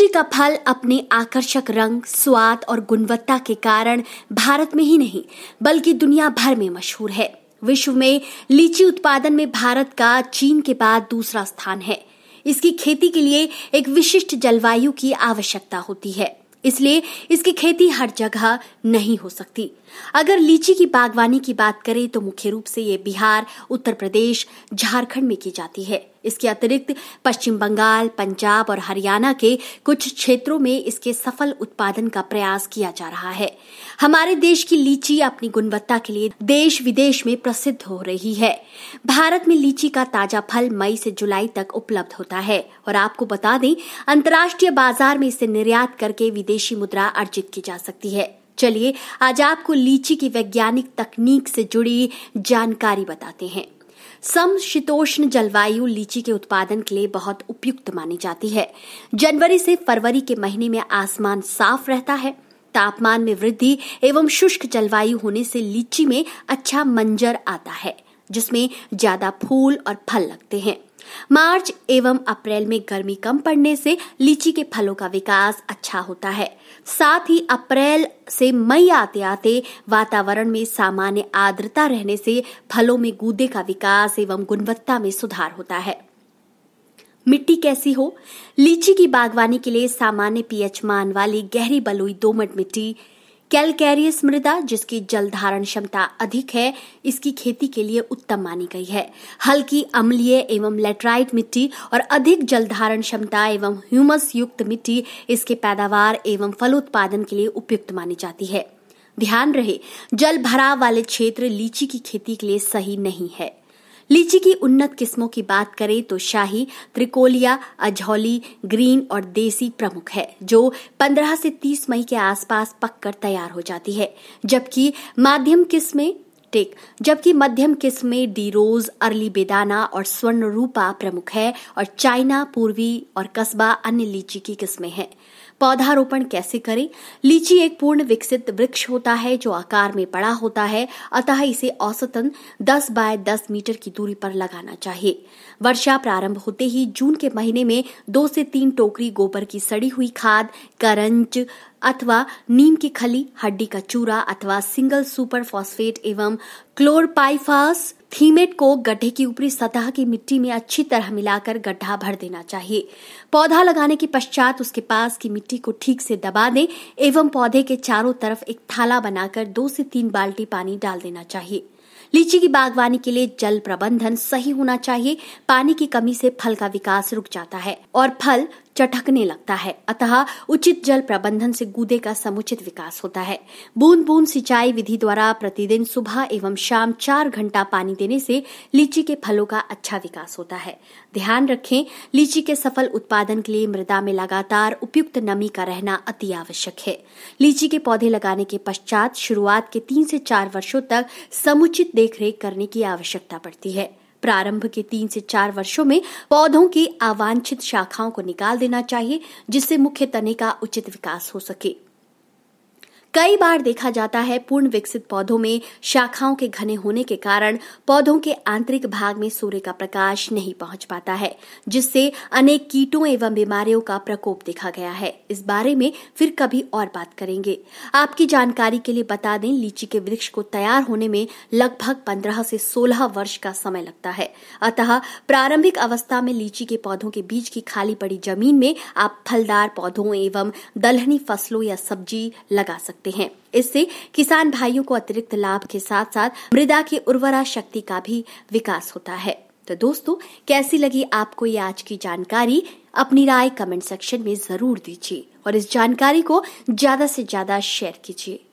लीची का फल अपने आकर्षक रंग स्वाद और गुणवत्ता के कारण भारत में ही नहीं बल्कि दुनिया भर में मशहूर है विश्व में लीची उत्पादन में भारत का चीन के बाद दूसरा स्थान है इसकी खेती के लिए एक विशिष्ट जलवायु की आवश्यकता होती है इसलिए इसकी खेती हर जगह नहीं हो सकती अगर लीची की बागवानी की बात करें तो मुख्य रूप से ये बिहार उत्तर प्रदेश झारखंड में की जाती है इसके अतिरिक्त पश्चिम बंगाल पंजाब और हरियाणा के कुछ क्षेत्रों में इसके सफल उत्पादन का प्रयास किया जा रहा है हमारे देश की लीची अपनी गुणवत्ता के लिए देश विदेश में प्रसिद्ध हो रही है भारत में लीची का ताजा फल मई से जुलाई तक उपलब्ध होता है और आपको बता दें अंतर्राष्ट्रीय बाजार में इसे निर्यात करके विदेशी मुद्रा अर्जित की जा सकती है चलिए आज आपको लीची की वैज्ञानिक तकनीक से जुड़ी जानकारी बताते हैं समशीतोष्ण जलवायु लीची के उत्पादन के लिए बहुत उपयुक्त मानी जाती है जनवरी से फरवरी के महीने में आसमान साफ रहता है तापमान में वृद्धि एवं शुष्क जलवायु होने से लीची में अच्छा मंजर आता है जिसमें ज्यादा फूल और फल लगते हैं मार्च एवं अप्रैल में गर्मी कम पड़ने से लीची के फलों का विकास अच्छा होता है साथ ही अप्रैल से मई आते आते वातावरण में सामान्य आर्द्रता रहने से फलों में गूदे का विकास एवं गुणवत्ता में सुधार होता है मिट्टी कैसी हो लीची की बागवानी के लिए सामान्य पीएच मान वाली गहरी बलुई दोमट मिट्टी कैलकैरियस मृदा जिसकी जल धारण क्षमता अधिक है इसकी खेती के लिए उत्तम मानी गई है हल्की अम्लीय एवं लेटराइट मिट्टी और अधिक जल धारण क्षमता एवं ह्यूमस युक्त मिट्टी इसके पैदावार एवं फलोत्पादन के लिए उपयुक्त मानी जाती है ध्यान रहे जल भराव वाले क्षेत्र लीची की खेती के लिए सही नहीं है लीची की उन्नत किस्मों की बात करें तो शाही त्रिकोलिया अजौली ग्रीन और देसी प्रमुख है जो 15 से 30 मई के आसपास पककर तैयार हो जाती है जबकि माध्यम किस्में टेक जबकि मध्यम किस्म में डी रोज अर्ली बेदाना और स्वर्ण रूपा प्रमुख है और चाइना पूर्वी और कस्बा अन्य लीची की किस्में हैं पौधारोपण कैसे करें लीची एक पूर्ण विकसित वृक्ष होता है जो आकार में बड़ा होता है अतः इसे औसतन 10 बाय 10 मीटर की दूरी पर लगाना चाहिए वर्षा प्रारंभ होते ही जून के महीने में दो से तीन टोकरी गोबर की सड़ी हुई खाद करंज अथवा नीम की खली हड्डी का चूरा अथवा सिंगल सुपर फॉस्फेट एवं क्लोरपाइफास थीमेट को गड्ढे की ऊपरी सतह की मिट्टी में अच्छी तरह मिलाकर गड्ढा भर देना चाहिए पौधा लगाने के पश्चात उसके पास की मिट्टी को ठीक से दबा दें एवं पौधे के चारों तरफ एक थाला बनाकर दो से तीन बाल्टी पानी डाल देना चाहिए लीची की बागवानी के लिए जल प्रबंधन सही होना चाहिए पानी की कमी से फल का विकास रुक जाता है और फल चटकने लगता है अतः उचित जल प्रबंधन से गूदे का समुचित विकास होता है बूंद बूंद सिंचाई विधि द्वारा प्रतिदिन सुबह एवं शाम चार घंटा पानी देने से लीची के फलों का अच्छा विकास होता है ध्यान रखें लीची के सफल उत्पादन के लिए मृदा में लगातार उपयुक्त नमी का रहना अति आवश्यक है लीची के पौधे लगाने के पश्चात शुरुआत के तीन से चार वर्षों तक समुचित देखरेख करने की आवश्यकता पड़ती है प्रारंभ के तीन से चार वर्षों में पौधों की अवांछित शाखाओं को निकाल देना चाहिए जिससे मुख्य तने का उचित विकास हो सके कई बार देखा जाता है पूर्ण विकसित पौधों में शाखाओं के घने होने के कारण पौधों के आंतरिक भाग में सूर्य का प्रकाश नहीं पहुंच पाता है जिससे अनेक कीटों एवं बीमारियों का प्रकोप देखा गया है इस बारे में फिर कभी और बात करेंगे आपकी जानकारी के लिए बता दें लीची के वृक्ष को तैयार होने में लगभग पंद्रह से सोलह वर्ष का समय लगता है अतः प्रारंभिक अवस्था में लीची के पौधों के बीज की खाली पड़ी जमीन में आप फलदार पौधों एवं दलहनी फसलों या सब्जी लगा सकते सकते हैं इससे किसान भाइयों को अतिरिक्त लाभ के साथ साथ मृदा की उर्वरा शक्ति का भी विकास होता है तो दोस्तों कैसी लगी आपको ये आज की जानकारी अपनी राय कमेंट सेक्शन में जरूर दीजिए और इस जानकारी को ज्यादा से ज्यादा शेयर कीजिए